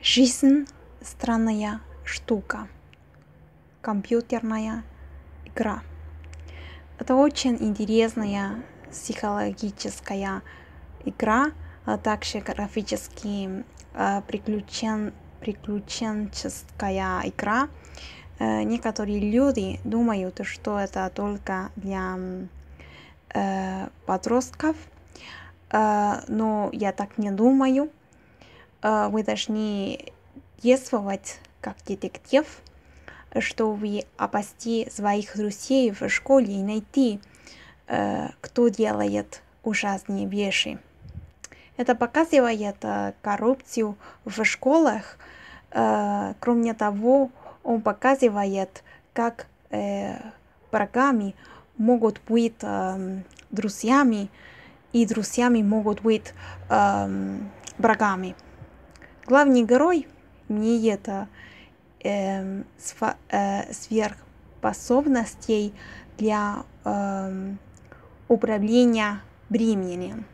Жизнь – странная штука. Компьютерная игра. Это очень интересная психологическая игра, а также графически э, приключен, приключенческая игра. Э, некоторые люди думают, что это только для э, подростков, э, но я так не думаю вы а, должны действовать как детектив, чтобы опасти своих друзей в школе и найти, э, кто делает ужасные вещи. Это показывает э, коррупцию в школах. Э, кроме того, он показывает, как врагами могут быть друзьями, и друзьями могут быть врагами. Главный герой Ниета э, эм, сфа, э, сверхспособностей для э, управления временем.